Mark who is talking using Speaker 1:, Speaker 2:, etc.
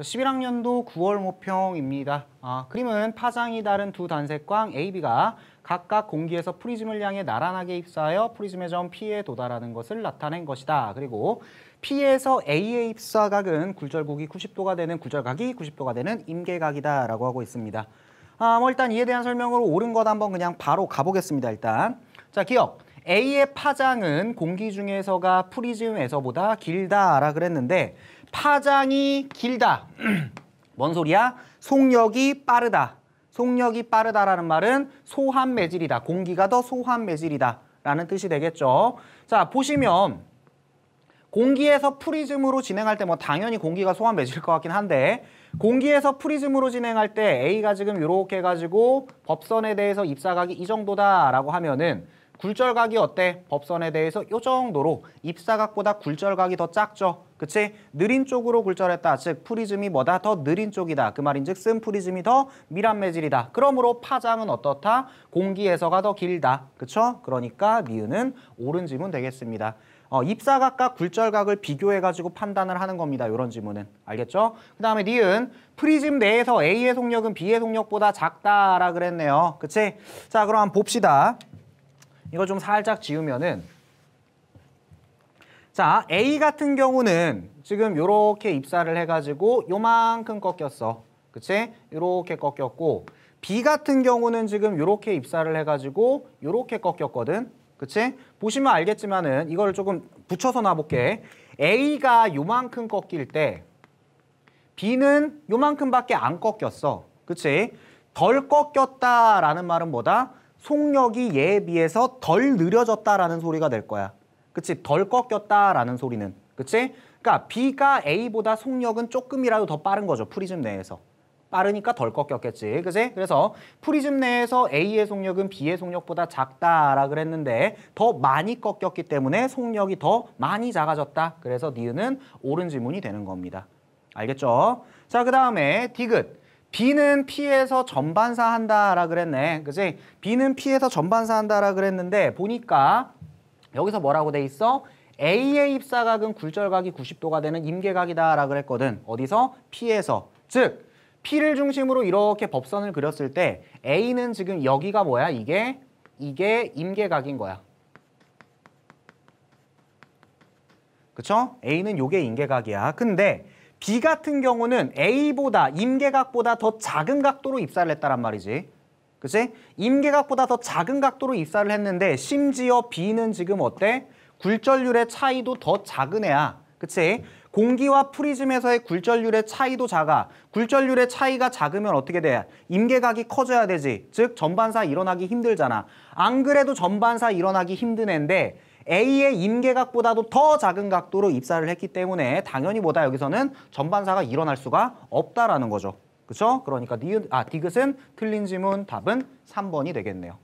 Speaker 1: 11학년도 9월 모평입니다. 아, 그림은 파장이 다른 두 단색광 A, B가 각각 공기에서 프리즘을 향해 나란하게 입사하여 프리즘의 점 P에 도달하는 것을 나타낸 것이다. 그리고 P에서 A의 입사각은 굴절국이 90도가 되는 굴절각이 90도가 되는 임계각이다 라고 하고 있습니다. 아, 뭐 일단 이에 대한 설명으로 옳은 것 한번 그냥 바로 가보겠습니다. 일단 자 기억 A의 파장은 공기 중에서가 프리즘에서보다 길다라 그랬는데 파장이 길다. 뭔 소리야? 속력이 빠르다. 속력이 빠르다라는 말은 소환 매질이다. 공기가 더소환 매질이다. 라는 뜻이 되겠죠. 자, 보시면 공기에서 프리즘으로 진행할 때 뭐 당연히 공기가 소환 매질 것 같긴 한데 공기에서 프리즘으로 진행할 때 A가 지금 이렇게 해가지고 법선에 대해서 입사각이 이 정도다라고 하면은 굴절각이 어때? 법선에 대해서 요 정도로 입사각보다 굴절각이 더 작죠? 그치? 느린 쪽으로 굴절했다. 즉 프리즘이 뭐다? 더 느린 쪽이다. 그 말인즉 슨 프리즘이 더 미란매질이다. 그러므로 파장은 어떻다? 공기에서가 더 길다. 그쵸? 그러니까 미은은 옳은 지문 되겠습니다. 어, 입사각과 굴절각을 비교해가지고 판단을 하는 겁니다. 이런 지문은. 알겠죠? 그 다음에 니은 프리즘 내에서 A의 속력은 B의 속력보다 작다라 그랬네요. 그치? 자 그럼 봅시다. 이거 좀 살짝 지우면은 자 A 같은 경우는 지금 이렇게 입사를 해가지고 요만큼 꺾였어 그치? 이렇게 꺾였고 B 같은 경우는 지금 이렇게 입사를 해가지고 이렇게 꺾였거든 그치? 보시면 알겠지만은 이거를 조금 붙여서 놔볼게 A가 요만큼 꺾일 때 B는 요만큼밖에 안 꺾였어 그치? 덜 꺾였다라는 말은 뭐다? 속력이 얘에 비해서 덜 느려졌다라는 소리가 될 거야. 그치? 덜 꺾였다라는 소리는. 그치? 그러니까 B가 A보다 속력은 조금이라도 더 빠른 거죠. 프리즘 내에서. 빠르니까 덜 꺾였겠지. 그지? 그래서 프리즘 내에서 A의 속력은 B의 속력보다 작다라 그랬는데 더 많이 꺾였기 때문에 속력이 더 많이 작아졌다. 그래서 니은은 옳은 지문이 되는 겁니다. 알겠죠? 자, 그 다음에 디귿. B는 P에서 전반사 한다라 그랬네. 그지? B는 P에서 전반사 한다라 그랬는데 보니까 여기서 뭐라고 돼 있어? A의 입사각은 굴절각이 90도가 되는 임계각이다라 그랬거든. 어디서? P에서. 즉 P를 중심으로 이렇게 법선을 그렸을 때 A는 지금 여기가 뭐야? 이게 이게 임계각인 거야. 그쵸? A는 요게 임계각이야. 근데 B 같은 경우는 A보다 임계각보다 더 작은 각도로 입사를 했다란 말이지. 그치? 임계각보다 더 작은 각도로 입사를 했는데 심지어 B는 지금 어때? 굴절률의 차이도 더 작은 애야. 그치? 공기와 프리즘에서의 굴절률의 차이도 작아. 굴절률의 차이가 작으면 어떻게 돼? 임계각이 커져야 되지. 즉 전반사 일어나기 힘들잖아. 안 그래도 전반사 일어나기 힘든 애인데 A의 임계각보다도 더 작은 각도로 입사를 했기 때문에 당연히 뭐다 여기서는 전반사가 일어날 수가 없다라는 거죠. 그렇죠? 그러니까 니은, 아, 디귿은 틀린 지문 답은 3번이 되겠네요.